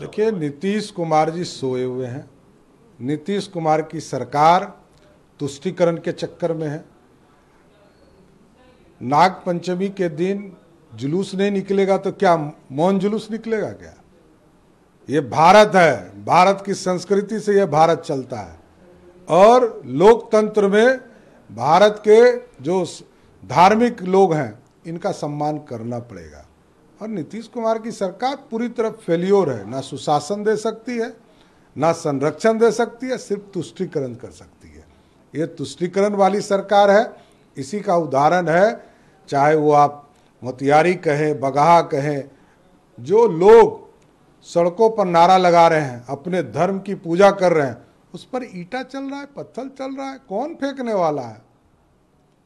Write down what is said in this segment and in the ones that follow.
देखिए नीतीश कुमार जी सोए हुए हैं नीतीश कुमार की सरकार तुष्टिकरण के चक्कर में है नाग पंचमी के दिन जुलूस नहीं निकलेगा तो क्या मौन जुलूस निकलेगा क्या ये भारत है भारत की संस्कृति से यह भारत चलता है और लोकतंत्र में भारत के जो धार्मिक लोग हैं इनका सम्मान करना पड़ेगा और नीतीश कुमार की सरकार पूरी तरह फेल्योर है ना सुशासन दे सकती है ना संरक्षण दे सकती है सिर्फ तुष्टिकरण कर सकती है ये तुष्टिकरण वाली सरकार है इसी का उदाहरण है चाहे वो आप मोतियारी कहें बगा कहें जो लोग सड़कों पर नारा लगा रहे हैं अपने धर्म की पूजा कर रहे हैं उस पर ईटा चल रहा है पत्थर चल रहा है कौन फेंकने वाला है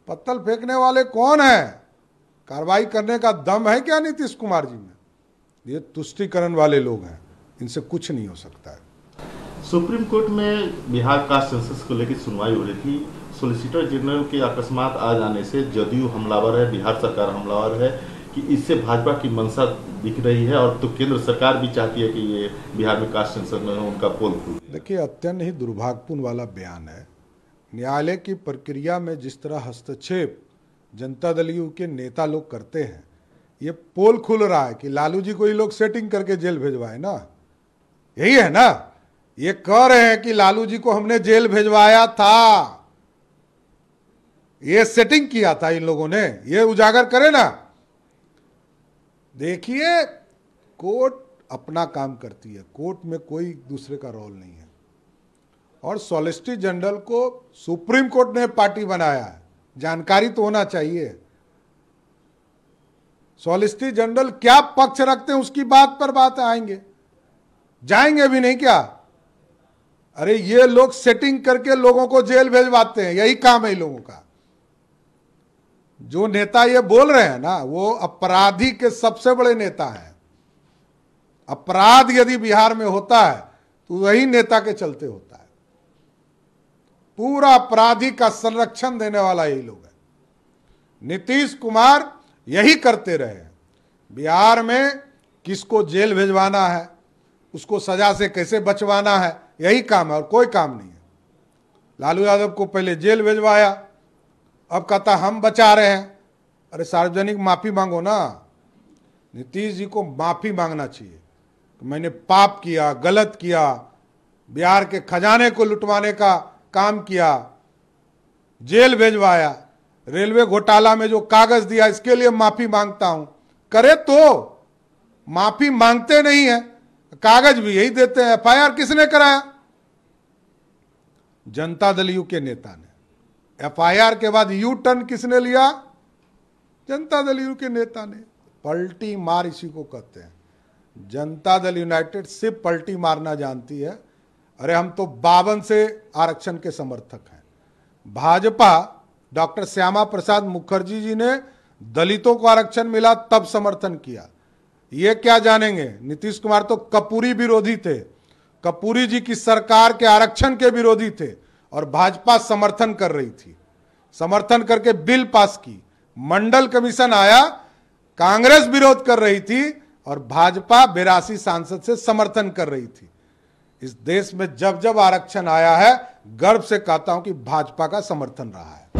पत्थर फेंकने वाले कौन है कार्रवाई करने का दम है क्या नीतीश कुमार जी में ये तुष्टिकरण वाले लोग हैं इनसे कुछ नहीं हो सकता है सुप्रीम कोर्ट में बिहार का सेंसस को लेकर सुनवाई हो रही थी सोलिसिटर जनरल के अकस्मात आ जाने से जदयू हमलावर है बिहार सरकार हमलावर है कि इससे भाजपा की मंशा दिख रही है और तो केंद्र सरकार भी चाहती है कि ये बिहार में कास्ट सेंसस में उनका पोल खुल देखिए अत्यंत ही दुर्भाग्यपूर्ण वाला बयान है न्यायालय की प्रक्रिया में जिस तरह हस्तक्षेप जनता दल यू के नेता लोग करते हैं ये पोल खुल रहा है कि लालू जी को ये लोग सेटिंग करके जेल भेजवाए ना यही है ना ये कह रहे हैं कि लालू जी को हमने जेल भेजवाया था ये सेटिंग किया था इन लोगों ने ये उजागर करे ना देखिए कोर्ट अपना काम करती है कोर्ट में कोई दूसरे का रोल नहीं है और सॉलिस्टी जनरल को सुप्रीम कोर्ट ने पार्टी बनाया है जानकारी तो होना चाहिए सॉलिस्टी जनरल क्या पक्ष रखते हैं उसकी बात पर बात आएंगे जाएंगे भी नहीं क्या अरे ये लोग सेटिंग करके लोगों को जेल भेजवाते हैं यही काम है लोगों का जो नेता ये बोल रहे हैं ना वो अपराधी के सबसे बड़े नेता हैं अपराध यदि बिहार में होता है तो वही नेता के चलते होता है पूरा अपराधी का संरक्षण देने वाला यही लोग है नीतीश कुमार यही करते रहे बिहार में किसको जेल भेजवाना है उसको सजा से कैसे बचवाना है यही काम है और कोई काम नहीं है लालू यादव को पहले जेल भेजवाया अब कहता हम बचा रहे हैं अरे सार्वजनिक माफ़ी मांगो ना नीतीश जी को माफ़ी मांगना चाहिए मैंने पाप किया गलत किया बिहार के खजाने को लुटवाने का काम किया जेल भेजवाया रेलवे घोटाला में जो कागज दिया इसके लिए माफी मांगता हूं करे तो माफी मांगते नहीं है कागज भी यही देते हैं एफआईआर किसने कराया जनता दल यू के नेता ने एफआईआर के बाद यू टर्न किसने लिया जनता दल यू के नेता ने पलटी मार इसी को कहते हैं जनता दल यूनाइटेड सिर्फ पलटी मारना जानती है अरे हम तो बावन से आरक्षण के समर्थक हैं भाजपा डॉक्टर श्यामा प्रसाद मुखर्जी जी ने दलितों को आरक्षण मिला तब समर्थन किया ये क्या जानेंगे नीतीश कुमार तो कपूरी विरोधी थे कपूरी जी की सरकार के आरक्षण के विरोधी थे और भाजपा समर्थन कर रही थी समर्थन करके बिल पास की मंडल कमीशन आया कांग्रेस विरोध कर रही थी और भाजपा बेरासी सांसद से समर्थन कर रही थी इस देश में जब जब आरक्षण आया है गर्व से कहता हूं कि भाजपा का समर्थन रहा है